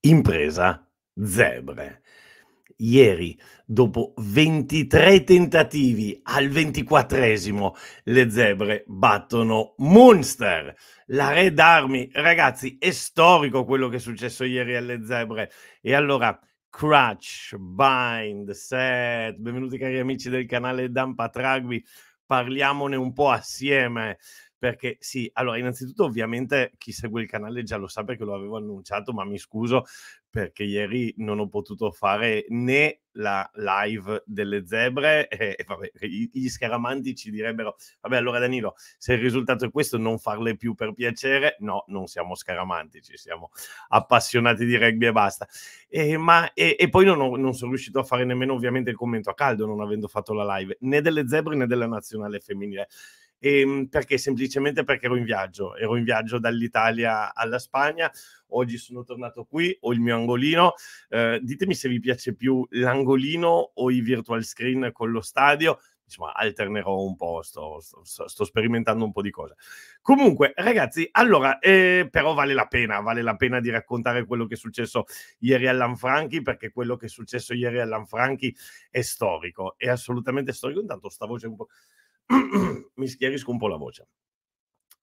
Impresa Zebre. Ieri, dopo 23 tentativi al 24esimo, le zebre battono Munster, la Red Army. Ragazzi, è storico quello che è successo ieri alle zebre. E allora, crutch, bind, set, benvenuti cari amici del canale Dampa Rugby, parliamone un po' assieme perché sì, allora innanzitutto ovviamente chi segue il canale già lo sa perché lo avevo annunciato, ma mi scuso perché ieri non ho potuto fare né la live delle zebre e, e vabbè, gli scaramantici direbbero vabbè allora Danilo, se il risultato è questo non farle più per piacere, no, non siamo scaramantici, siamo appassionati di rugby e basta. E, ma, e, e poi non, ho, non sono riuscito a fare nemmeno ovviamente il commento a caldo non avendo fatto la live né delle zebre né della nazionale femminile. E, ehm, perché? Semplicemente perché ero in viaggio, ero in viaggio dall'Italia alla Spagna, oggi sono tornato qui, ho il mio angolino, eh, ditemi se vi piace più l'angolino o i virtual screen con lo stadio, insomma alternerò un po', sto, sto, sto, sperimentando un po' di cose. Comunque, ragazzi, allora, eh, però vale la pena, vale la pena di raccontare quello che è successo ieri a Lanfranchi, perché quello che è successo ieri a Lanfranchi è storico, è assolutamente storico. Intanto stavo già un po' mi schiarisco un po' la voce.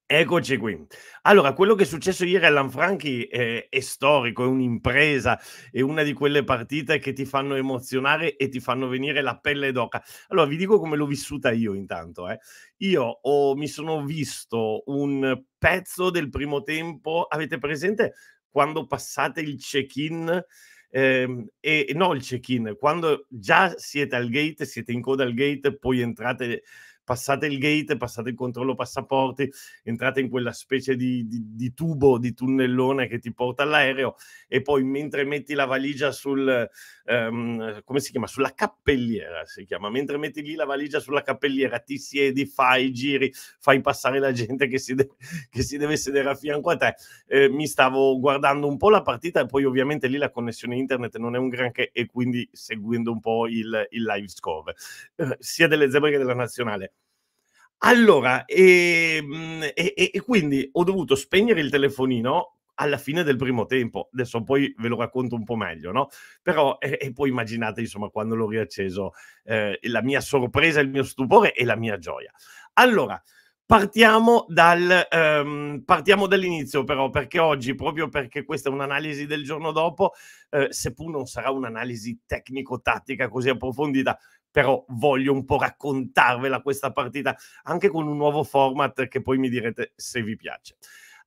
Eccoci qui. Allora, quello che è successo ieri all'Anfranchi è, è storico, è un'impresa, è una di quelle partite che ti fanno emozionare e ti fanno venire la pelle d'oca. Allora, vi dico come l'ho vissuta io intanto. Eh. Io ho, mi sono visto un pezzo del primo tempo, avete presente quando passate il check-in? Eh, e no, il check-in, quando già siete al gate, siete in coda al gate, poi entrate passate il gate, passate il controllo passaporti, entrate in quella specie di, di, di tubo, di tunnellone che ti porta all'aereo e poi mentre metti la valigia sul, ehm, come si chiama? Sulla cappelliera si chiama, mentre metti lì la valigia sulla cappelliera, ti siedi, fai i giri, fai passare la gente che si, de- che si deve sedere a fianco a te. Eh, mi stavo guardando un po' la partita e poi ovviamente lì la connessione internet non è un granché e quindi seguendo un po' il, il live score, eh, sia delle zebre che della nazionale. Allora, ehm, e, e, e, quindi ho dovuto spegnere il telefonino alla fine del primo tempo. Adesso poi ve lo racconto un po' meglio, no? Però, e, e poi immaginate, insomma, quando l'ho riacceso, eh, la mia sorpresa, il mio stupore e la mia gioia. Allora, Partiamo, dal, um, partiamo, dall'inizio però, perché oggi, proprio perché questa è un'analisi del giorno dopo, eh, seppur non sarà un'analisi tecnico-tattica così approfondita, però voglio un po' raccontarvela questa partita, anche con un nuovo format che poi mi direte se vi piace.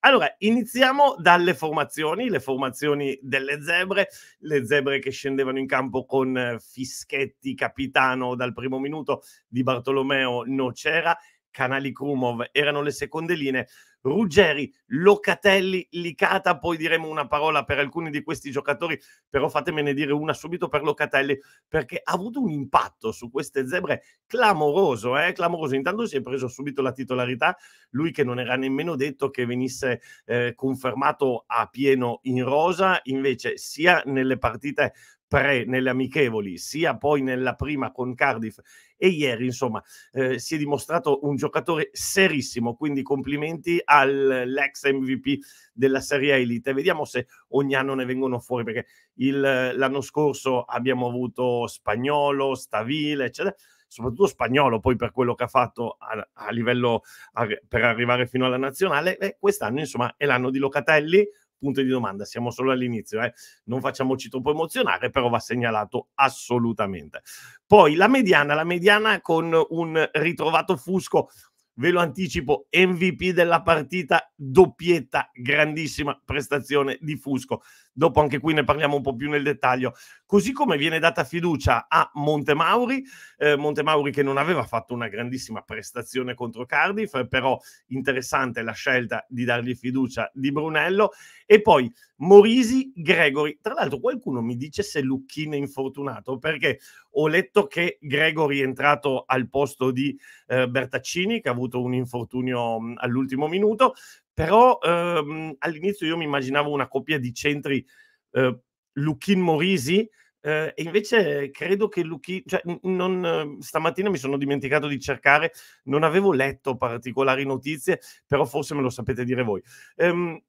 Allora, iniziamo dalle formazioni, le formazioni delle zebre, le zebre che scendevano in campo con eh, Fischetti, capitano dal primo minuto, di Bartolomeo Nocera, Canali Krumov erano le seconde linee. Ruggeri, Locatelli, Licata, poi diremo una parola per alcuni di questi giocatori, però fatemene dire una subito per Locatelli, perché ha avuto un impatto su queste zebre clamoroso, eh? clamoroso. Intanto si è preso subito la titolarità, lui che non era nemmeno detto che venisse eh, confermato a pieno in rosa, invece sia nelle partite pre nelle amichevoli, sia poi nella prima con Cardiff e ieri, insomma, eh, si è dimostrato un giocatore serissimo, quindi complimenti all'ex MVP della Serie A Elite. Vediamo se ogni anno ne vengono fuori, perché il, l'anno scorso abbiamo avuto Spagnolo, Stavile, eccetera soprattutto spagnolo, poi per quello che ha fatto a, a livello a, per arrivare fino alla nazionale. E quest'anno, insomma, è l'anno di Locatelli, punto di domanda. Siamo solo all'inizio, eh? non facciamoci troppo emozionare, però va segnalato assolutamente. Poi la mediana, la mediana con un ritrovato Fusco, ve lo anticipo, MVP della partita, doppietta, grandissima prestazione di Fusco dopo anche qui ne parliamo un po' più nel dettaglio. Così come viene data fiducia a Montemauri, eh, Montemauri che non aveva fatto una grandissima prestazione contro Cardiff, però interessante la scelta di dargli fiducia di Brunello. E poi Morisi, Gregori. Tra l'altro qualcuno mi dice se Lucchino è infortunato, perché ho letto che Gregori è entrato al posto di eh, Bertaccini, che ha avuto un infortunio all'ultimo minuto, però ehm, all'inizio io mi immaginavo una coppia di centri eh, Luchin Morisi, eh, e invece credo che Lucchi, cioè, non, ehm, stamattina mi sono dimenticato di cercare, non avevo letto particolari notizie, però forse me lo sapete dire voi. Ehm,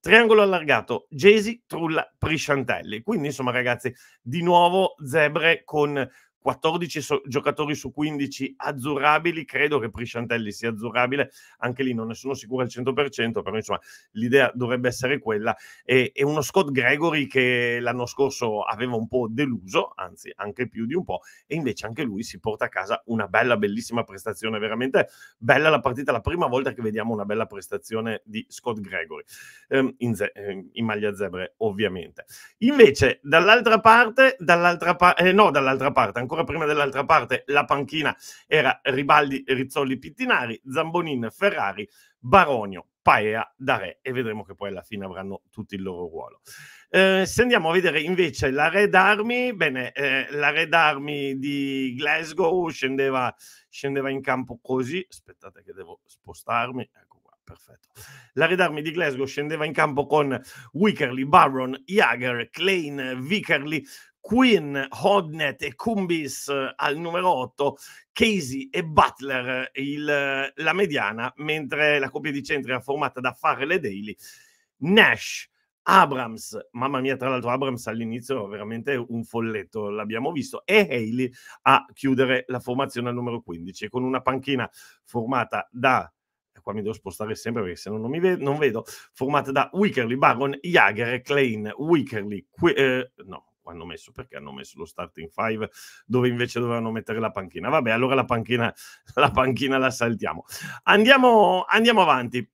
triangolo allargato, Gesi, Trulla, Prisciantelli. Quindi insomma ragazzi, di nuovo zebre con 14 so- giocatori su 15 azzurrabili, credo che Prisciantelli sia azzurrabile, anche lì non ne sono sicuro al 100%, però insomma l'idea dovrebbe essere quella. E, e uno Scott Gregory che l'anno scorso aveva un po' deluso, anzi anche più di un po', e invece anche lui si porta a casa una bella, bellissima prestazione, veramente bella la partita, la prima volta che vediamo una bella prestazione di Scott Gregory, ehm, in, ze- ehm, in, maglia zebre ovviamente. Invece dall'altra parte, dall'altra parte, eh, no dall'altra parte, ancora prima dell'altra parte la panchina era Ribaldi, Rizzoli, Pittinari, Zambonin, Ferrari, Baronio, Paea, Dare e vedremo che poi alla fine avranno tutti il loro ruolo. Eh, se andiamo a vedere invece la Red Army, bene, eh, la Red Army di Glasgow scendeva, scendeva in campo così, aspettate che devo spostarmi, ecco perfetto. La Red Army di Glasgow scendeva in campo con Wickerly, Barron, Jager, Klein, Vickerly, Queen, Hodnet e Cumbis eh, al numero 8, Casey e Butler eh, il, eh, la mediana, mentre la coppia di centri era formata da Farrell e Daly, Nash, Abrams, mamma mia, tra l'altro Abrams all'inizio veramente un folletto, l'abbiamo visto, e Haley a chiudere la formazione al numero 15 con una panchina formata da qua mi devo spostare sempre perché se no non mi ve- non vedo, formata da Wickerly, Baron, Jager, Klein, Wickerly, que- eh, no, hanno messo perché hanno messo lo starting five dove invece dovevano mettere la panchina. Vabbè, allora la panchina la, panchina la saltiamo. Andiamo, andiamo avanti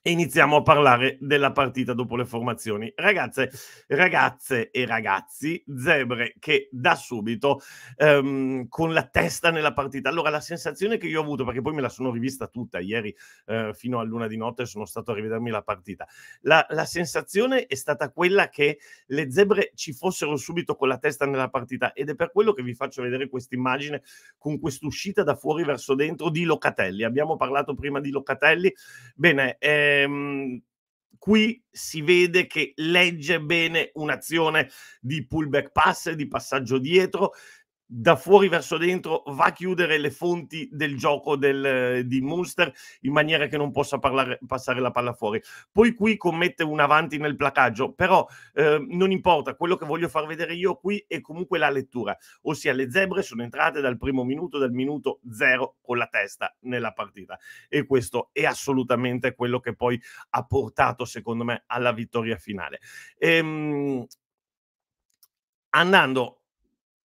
e iniziamo a parlare della partita dopo le formazioni. Ragazze, ragazze e ragazzi, zebre che da subito ehm, con la testa nella partita. Allora, la sensazione che io ho avuto, perché poi me la sono rivista tutta ieri eh, fino a luna di notte, sono stato a rivedermi la partita. La, la sensazione è stata quella che le zebre ci fossero subito con la testa nella partita ed è per quello che vi faccio vedere questa immagine con quest'uscita da fuori verso dentro di Locatelli. Abbiamo parlato prima di Locatelli. Bene, eh, ehm, qui si vede che legge bene un'azione di pullback pass, di passaggio dietro, da fuori verso dentro va a chiudere le fonti del gioco del, eh, di Munster in maniera che non possa parlare, passare la palla fuori. Poi qui commette un avanti nel placaggio, però eh, non importa, quello che voglio far vedere io qui è comunque la lettura, ossia le zebre sono entrate dal primo minuto, dal minuto zero con la testa nella partita e questo è assolutamente quello che poi ha portato secondo me alla vittoria finale. Ehm, andando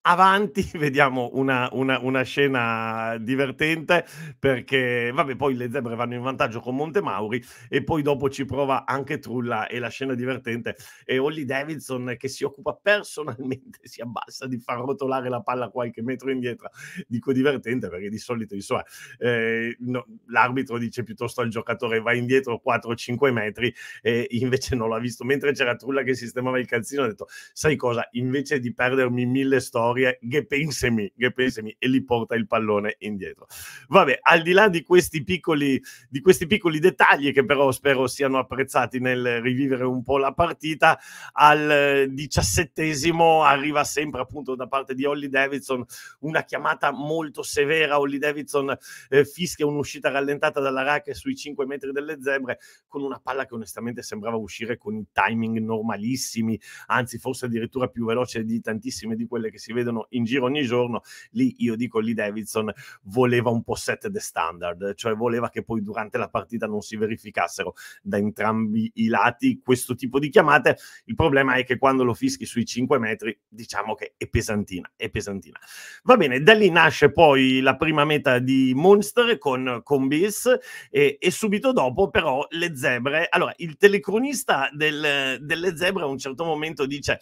avanti vediamo una, una, una, scena divertente perché vabbè poi le zebre vanno in vantaggio con Montemauri e poi dopo ci prova anche Trulla e la scena divertente è Holly Davidson che si occupa personalmente si abbassa di far rotolare la palla qualche metro indietro dico divertente perché di solito so, eh, no, l'arbitro dice piuttosto al giocatore vai indietro 4-5 metri e invece non l'ha visto mentre c'era Trulla che sistemava il calzino ha detto sai cosa invece di perdermi mille storie storia, che pensemi, che pensemi, e li porta il pallone indietro. Vabbè, al di là di questi piccoli, di questi piccoli dettagli, che però spero siano apprezzati nel rivivere un po' la partita, al diciassettesimo arriva sempre appunto da parte di Holly Davidson una chiamata molto severa. Holly Davidson eh, fischia un'uscita rallentata dalla rack sui 5 metri delle zebre con una palla che onestamente sembrava uscire con i timing normalissimi, anzi forse addirittura più veloce di tantissime di quelle che si vedono vedono in giro ogni giorno, lì io dico lì Davidson voleva un po' set the standard, cioè voleva che poi durante la partita non si verificassero da entrambi i lati questo tipo di chiamate. Il problema è che quando lo fischi sui 5 metri, diciamo che è pesantina, è pesantina. Va bene, da lì nasce poi la prima meta di Monster con, con Bis e, e subito dopo però le zebre. Allora, il telecronista del, delle zebre a un certo momento dice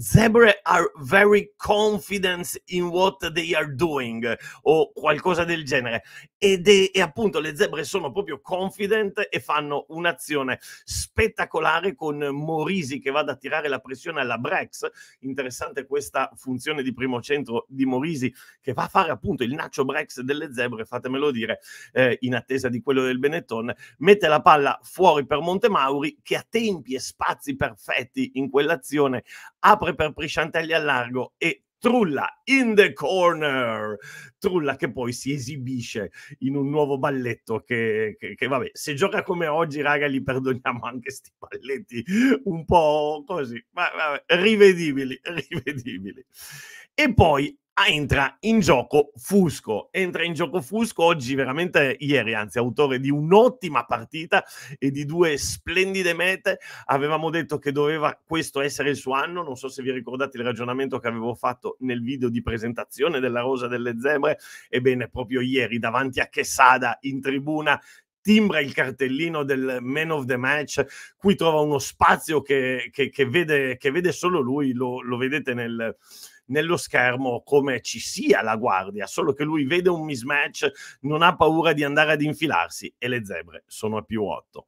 zebre are very confident in what they are doing o qualcosa del genere. Ed è, e appunto le zebre sono proprio confident e fanno un'azione spettacolare con Morisi che va ad attirare la pressione alla Brex. Interessante questa funzione di primo centro di Morisi che va a fare appunto il naccio Brex delle zebre, fatemelo dire, eh, in attesa di quello del Benetton. Mette la palla fuori per Montemauri che ha tempi e spazi perfetti in quell'azione, apre apre per Prisciantelli al largo e Trulla in the corner, Trulla che poi si esibisce in un nuovo balletto che, che, che, vabbè, se gioca come oggi raga gli perdoniamo anche questi balletti un po' così, ma vabbè, rivedibili, rivedibili. E poi Ah, entra in gioco Fusco. Entra in gioco Fusco oggi, veramente ieri, anzi, autore di un'ottima partita e di due splendide mete. Avevamo detto che doveva questo essere il suo anno. Non so se vi ricordate il ragionamento che avevo fatto nel video di presentazione della Rosa delle Zebre. Ebbene, proprio ieri, davanti a Chessada in tribuna, timbra il cartellino del man of the match, qui trova uno spazio che, che, che, vede, che vede, solo lui, lo, lo vedete nel, nello schermo come ci sia la guardia, solo che lui vede un mismatch, non ha paura di andare ad infilarsi e le zebre sono a più 8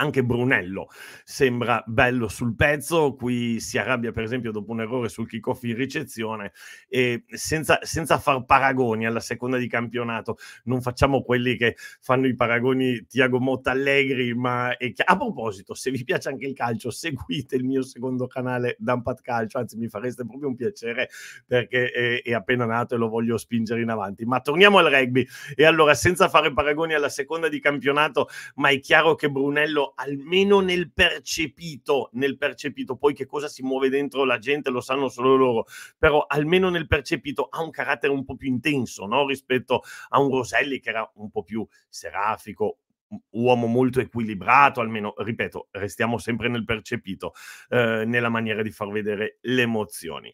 anche Brunello sembra bello sul pezzo, qui si arrabbia per esempio dopo un errore sul kickoff in ricezione e senza, senza far paragoni alla seconda di campionato, non facciamo quelli che fanno i paragoni Tiago Motta Allegri, ma a proposito, se vi piace anche il calcio, seguite il mio secondo canale Dampat Calcio, anzi mi fareste proprio un piacere perché è, è appena nato e lo voglio spingere in avanti. Ma torniamo al rugby e allora senza fare paragoni alla seconda di campionato, ma è chiaro che Brunello almeno, nel percepito, nel percepito, poi che cosa si muove dentro la gente lo sanno solo loro, però almeno nel percepito ha un carattere un po' più intenso no? rispetto a un Roselli che era un po' più serafico, uomo molto equilibrato, almeno, ripeto, restiamo sempre nel percepito, eh, nella maniera di far vedere le emozioni.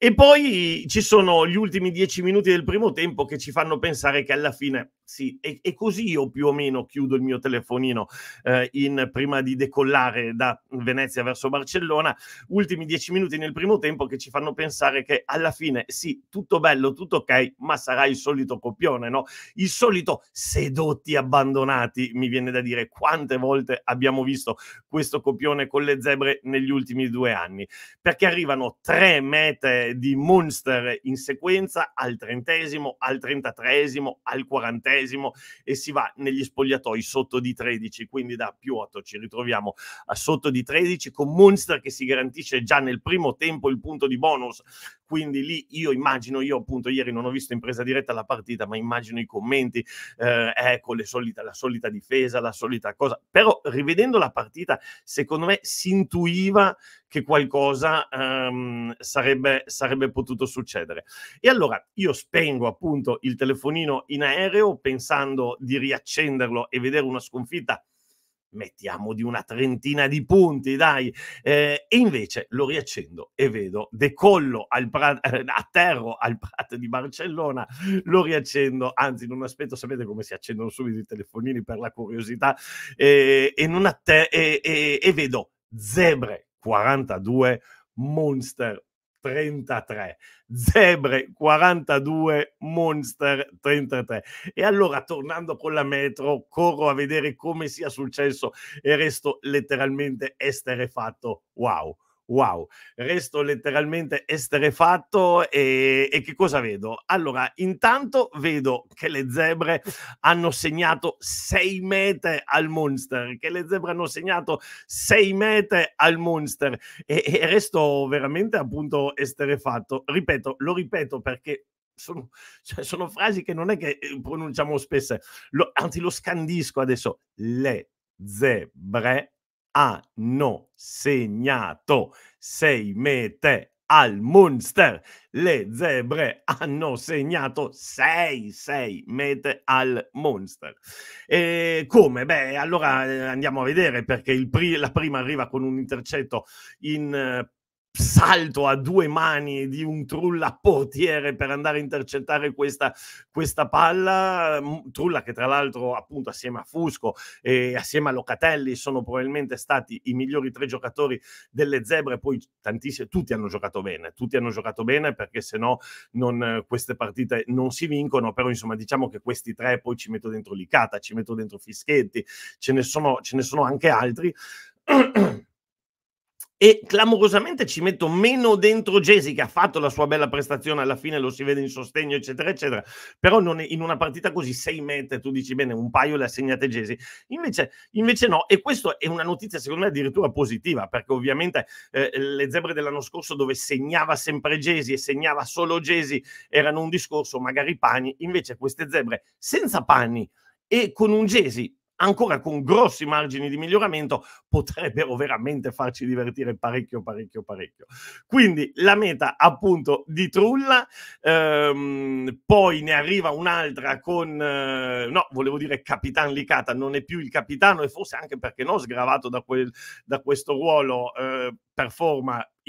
E poi ci sono gli ultimi dieci minuti del primo tempo che ci fanno pensare che alla fine sì, e, e così io più o meno chiudo il mio telefonino eh, in, prima di decollare da Venezia verso Barcellona. Ultimi dieci minuti nel primo tempo che ci fanno pensare che alla fine sì, tutto bello, tutto ok, ma sarà il solito copione, no? Il solito sedotti abbandonati, mi viene da dire quante volte abbiamo visto questo copione con le zebre negli ultimi due anni, perché arrivano tre mete eh, di Monster in sequenza al trentesimo, al trentatreesimo, al quarantesimo e si va negli spogliatoi sotto di 13, quindi da più 8 ci ritroviamo eh, sotto di 13 con Monster che si garantisce già nel primo tempo il punto di bonus quindi lì io immagino, io appunto ieri non ho visto in presa diretta la partita, ma immagino i commenti, eh, ecco solita, la solita difesa, la solita cosa, però rivedendo la partita secondo me si intuiva che qualcosa um, sarebbe, sarebbe potuto succedere. E allora io spengo appunto il telefonino in aereo pensando di riaccenderlo e vedere una sconfitta mettiamo di una trentina di punti, dai. Eh, e invece lo riaccendo e vedo decollo al pra- eh, atterro al prato di Barcellona, lo riaccendo, anzi non aspetto, sapete come si accendono subito i telefonini per la curiosità, eh, e, non atter- e, e, e vedo zebre 42, monster 33, Zebre 42, Monster 33. E allora tornando con la metro, corro a vedere come sia successo e resto letteralmente esterefatto. Wow! wow, resto letteralmente esterefatto e, e, che cosa vedo? Allora, intanto vedo che le zebre hanno segnato 6 mete al Monster, che le zebre hanno segnato 6 mete al Monster e, e resto veramente appunto esterefatto. Ripeto, lo ripeto perché sono, cioè, sono, frasi che non è che eh, pronunciamo spesso, lo, anzi lo scandisco adesso, le zebre hanno segnato sei mete al Munster. Le zebre hanno segnato 6-6 mete al Monster. E come? Beh, allora eh, andiamo a vedere perché pri- la prima arriva con un intercetto in eh, salto a due mani di un trulla portiere per andare a intercettare questa, questa palla. Mm, trulla che tra l'altro appunto assieme a Fusco e assieme a Locatelli sono probabilmente stati i migliori tre giocatori delle zebre, poi tantissimi, tutti hanno giocato bene, tutti hanno giocato bene perché se no queste partite non si vincono, però insomma diciamo che questi tre poi ci metto dentro Licata, ci metto dentro Fischetti, ce ne sono, ce ne sono anche altri. e clamorosamente ci metto meno dentro Gesi che ha fatto la sua bella prestazione alla fine lo si vede in sostegno eccetera eccetera però è, in una partita così 6 mete tu dici bene un paio le ha segnate Gesi invece, invece, no e questa è una notizia secondo me addirittura positiva perché ovviamente eh, le zebre dell'anno scorso dove segnava sempre Gesi e segnava solo Gesi erano un discorso magari Pani invece queste zebre senza Pani e con un Gesi ancora con grossi margini di miglioramento, potrebbero veramente farci divertire parecchio, parecchio, parecchio. Quindi la meta appunto di Trulla, ehm, poi ne arriva un'altra con, eh, no, volevo dire Capitan Licata, non è più il capitano e forse anche perché no, sgravato da, quel, da questo ruolo eh, per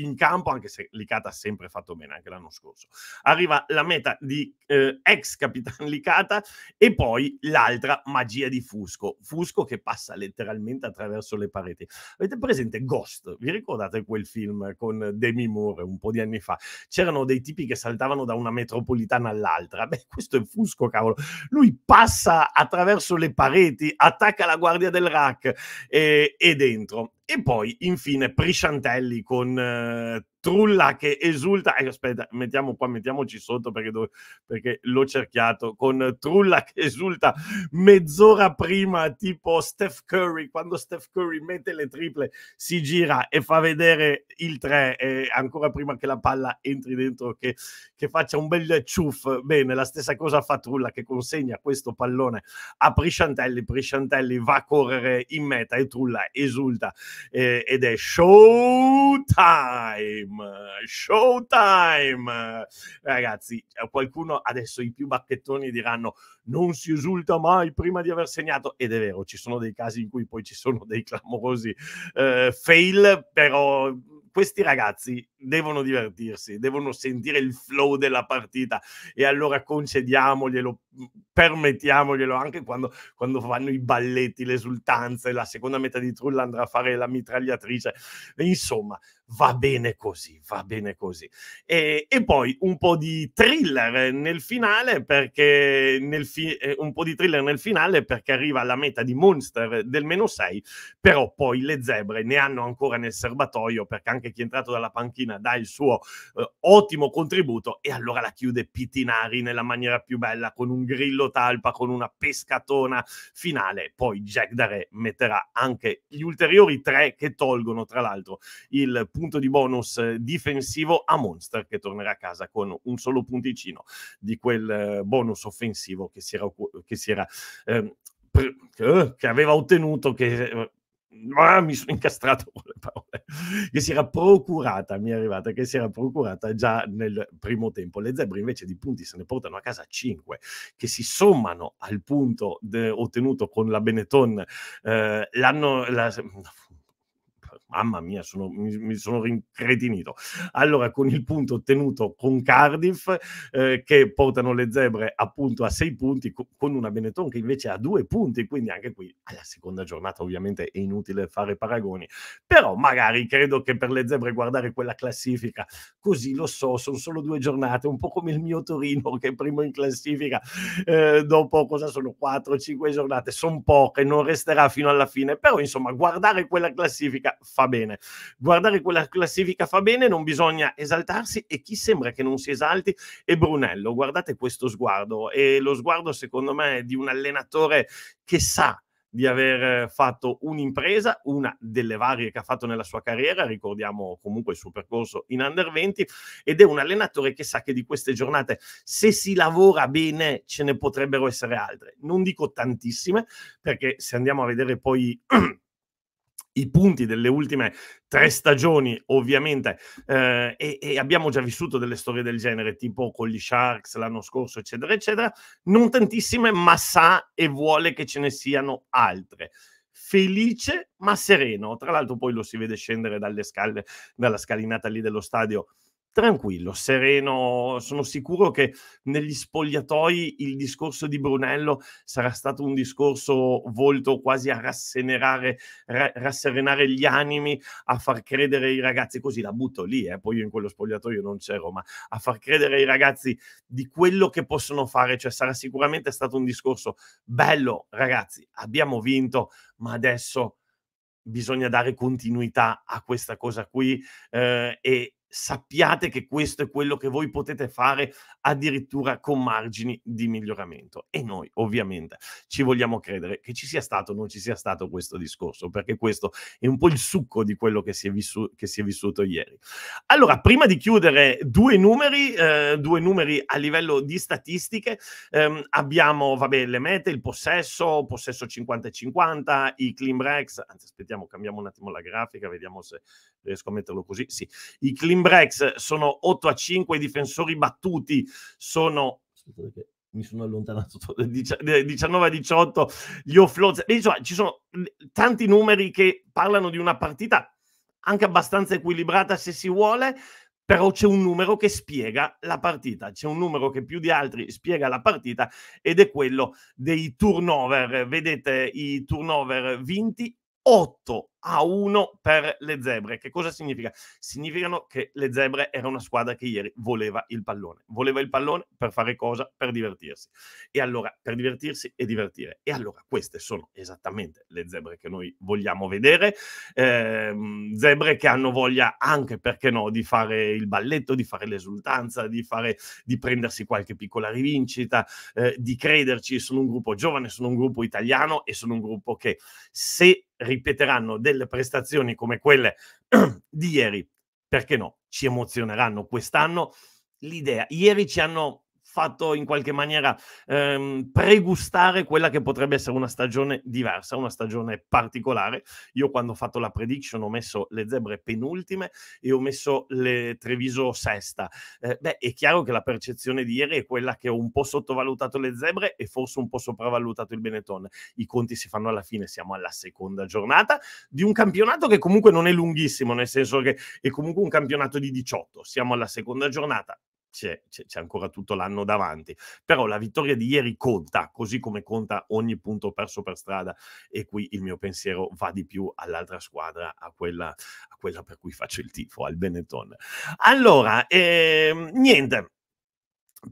in campo, anche se Licata ha sempre fatto bene, anche l'anno scorso. Arriva la meta di eh, ex Capitan Licata e poi l'altra magia di Fusco. Fusco che passa letteralmente attraverso le pareti. Avete presente Ghost? Vi ricordate quel film con Demi Moore un po' di anni fa? C'erano dei tipi che saltavano da una metropolitana all'altra. Beh, questo è Fusco, cavolo. Lui passa attraverso le pareti, attacca la guardia del rack e, eh, e dentro. E poi infine Prisciantelli con eh, Trulla che esulta. Eh, aspetta, mettiamo qua, mettiamoci sotto perché, do, perché l'ho cerchiato. Con Trulla che esulta mezz'ora prima, tipo Steph Curry. Quando Steph Curry mette le triple, si gira e fa vedere il 3 eh, ancora prima che la palla entri dentro, che, che faccia un bel ciuff. Bene, la stessa cosa fa Trulla che consegna questo pallone a Prisciantelli. Prisciantelli va a correre in meta e Trulla esulta eh, ed è show time showtime, showtime. Ragazzi, eh, qualcuno adesso i più bacchettoni diranno non si esulta mai prima di aver segnato ed è vero, ci sono dei casi in cui poi ci sono dei clamorosi eh, fail, però questi ragazzi devono divertirsi, devono sentire il flow della partita e allora concediamoglielo, permettiamoglielo anche quando, quando fanno i balletti, le esultanze, la seconda metà di Trull andrà a fare la mitragliatrice, insomma va bene così, va bene così. E, e poi un po' di thriller nel finale perché nel fi- eh, un po' di thriller nel finale perché arriva alla meta di Monster del meno 6, però poi le zebre ne hanno ancora nel serbatoio perché anche chi è entrato dalla panchina dà il suo eh, ottimo contributo e allora la chiude Pitinari nella maniera più bella con un grillo talpa, con una pescatona finale. Poi Jack Dare metterà anche gli ulteriori tre che tolgono tra l'altro il punto di bonus eh, difensivo a Monster che tornerà a casa con un solo punticino di quel eh, bonus offensivo che si era, che, si era, ehm, eh, che aveva ottenuto che Ah, mi sono incastrato con le parole. Che si era procurata, mi è arrivata, che si era procurata già nel primo tempo. Le zebre invece di punti se ne portano a casa 5, che si sommano al punto de- ottenuto con la Benetton eh, l'anno... La, Mamma mia, sono, mi, mi, sono rincretinito. Allora, con il punto ottenuto con Cardiff, eh, che portano le zebre appunto a sei punti, co- con una Benetton che invece ha due punti, quindi anche qui alla seconda giornata ovviamente è inutile fare paragoni, però magari credo che per le zebre guardare quella classifica, così lo so, sono solo due giornate, un po' come il mio Torino che è primo in classifica, eh, dopo cosa sono 4-5 giornate, sono poche, non resterà fino alla fine, però insomma guardare quella classifica fa bene. Guardare quella classifica fa bene, non bisogna esaltarsi e chi sembra che non si esalti è Brunello. Guardate questo sguardo e lo sguardo secondo me di un allenatore che sa di aver fatto un'impresa, una delle varie che ha fatto nella sua carriera, ricordiamo comunque il suo percorso in under 20 ed è un allenatore che sa che di queste giornate se si lavora bene ce ne potrebbero essere altre, non dico tantissime perché se andiamo a vedere poi i punti delle ultime tre stagioni, ovviamente, eh, e, e, abbiamo già vissuto delle storie del genere, tipo con gli Sharks l'anno scorso, eccetera, eccetera, non tantissime, ma sa e vuole che ce ne siano altre. Felice ma sereno, tra l'altro poi lo si vede scendere dalle scale, dalla scalinata lì dello stadio tranquillo, sereno. Sono sicuro che negli spogliatoi il discorso di Brunello sarà stato un discorso volto quasi a rasserenare, ra- rasserenare gli animi, a far credere ai ragazzi, così la butto lì, eh, poi io in quello spogliatoio non c'ero, ma a far credere ai ragazzi di quello che possono fare. Cioè sarà sicuramente stato un discorso bello, ragazzi, abbiamo vinto, ma adesso bisogna dare continuità a questa cosa qui eh, e sappiate che questo è quello che voi potete fare addirittura con margini di miglioramento e noi ovviamente ci vogliamo credere che ci sia stato o non ci sia stato questo discorso perché questo è un po' il succo di quello che si è, vissu- che si è vissuto ieri allora prima di chiudere due numeri eh, due numeri a livello di statistiche ehm, abbiamo vabbè le mete il possesso possesso 50 50 i clean breaks anzi aspettiamo cambiamo un attimo la grafica vediamo se riesco a metterlo così sì i clean in breaks sono 8 a 5, i difensori battuti sono mi sono allontanato 19 a 18 gli offloads insomma ci sono tanti numeri che parlano di una partita anche abbastanza equilibrata se si vuole però c'è un numero che spiega la partita, c'è un numero che più di altri spiega la partita ed è quello dei turnover. Vedete i turnover vinti, 8 a 1 per le zebre. Che cosa significa? Significano che le zebre era una squadra che ieri voleva il pallone. Voleva il pallone per fare cosa? Per divertirsi. E allora, per divertirsi e divertire. E allora queste sono esattamente le zebre che noi vogliamo vedere. Eh, zebre che hanno voglia anche, perché no, di fare il balletto, di fare l'esultanza, di, fare, di prendersi qualche piccola rivincita, eh, di crederci. Sono un gruppo giovane, sono un gruppo italiano e sono un gruppo che se ripeteranno delle prestazioni come quelle di ieri, perché no, ci emozioneranno quest'anno. L'idea, ieri ci hanno fatto in qualche maniera ehm, pregustare quella che potrebbe essere una stagione diversa, una stagione particolare. Io quando ho fatto la prediction ho messo le zebre penultime e ho messo le Treviso sesta. Eh, beh, è chiaro che la percezione di ieri è quella che ho un po' sottovalutato le zebre e forse un po' sopravvalutato il Benetton. I conti si fanno alla fine, siamo alla seconda giornata di un campionato che comunque non è lunghissimo, nel senso che è comunque un campionato di 18. Siamo alla seconda giornata, c'è, c'è, c'è, ancora tutto l'anno davanti. Però la vittoria di ieri conta, così come conta ogni punto perso per strada. E qui il mio pensiero va di più all'altra squadra, a quella, a quella per cui faccio il tifo, al Benetton. Allora, ehm, niente.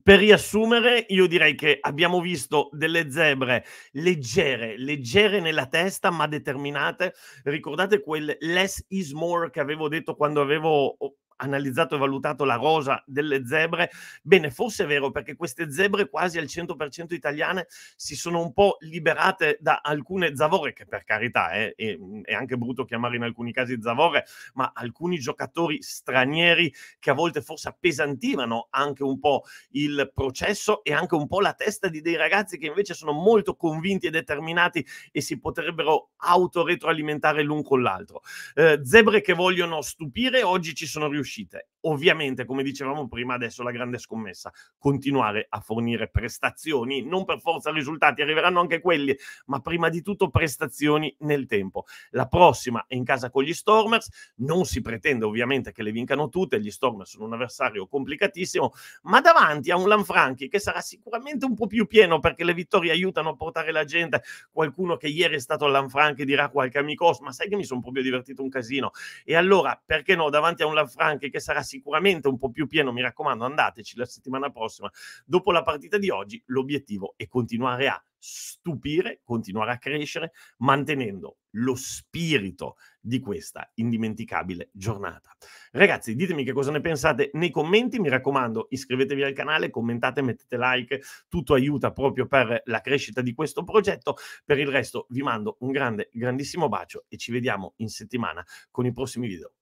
Per riassumere, io direi che abbiamo visto delle zebre leggere, leggere nella testa, ma determinate. Ricordate quel less is more che avevo detto quando avevo oh, analizzato e valutato la rosa delle zebre, bene, forse è vero perché queste zebre quasi al 100% italiane si sono un po' liberate da alcune zavore, che per carità eh, è, è, anche brutto chiamare in alcuni casi zavore, ma alcuni giocatori stranieri che a volte forse appesantivano anche un po' il processo e anche un po' la testa di dei ragazzi che invece sono molto convinti e determinati e si potrebbero autoretroalimentare l'un con l'altro. Eh, zebre che vogliono stupire, oggi ci sono riusciti uscite. Ovviamente, come dicevamo prima, adesso la grande scommessa, continuare a fornire prestazioni, non per forza risultati, arriveranno anche quelli, ma prima di tutto prestazioni nel tempo. La prossima è in casa con gli Stormers, non si pretende ovviamente che le vincano tutte, gli Stormers sono un avversario complicatissimo, ma davanti a un Lanfranchi che sarà sicuramente un po' più pieno perché le vittorie aiutano a portare la gente, qualcuno che ieri è stato a Lanfranchi dirà qualche amico, ma sai che mi sono proprio divertito un casino. E allora, perché no, davanti a un Lanfranchi anche che sarà sicuramente un po' più pieno. Mi raccomando, andateci la settimana prossima. Dopo la partita di oggi, l'obiettivo è continuare a stupire, continuare a crescere, mantenendo lo spirito di questa indimenticabile giornata. Ragazzi, ditemi che cosa ne pensate nei commenti, mi raccomando, iscrivetevi al canale, commentate, mettete like, tutto aiuta proprio per la crescita di questo progetto. Per il resto vi mando un grande, grandissimo bacio e ci vediamo in settimana con i prossimi video.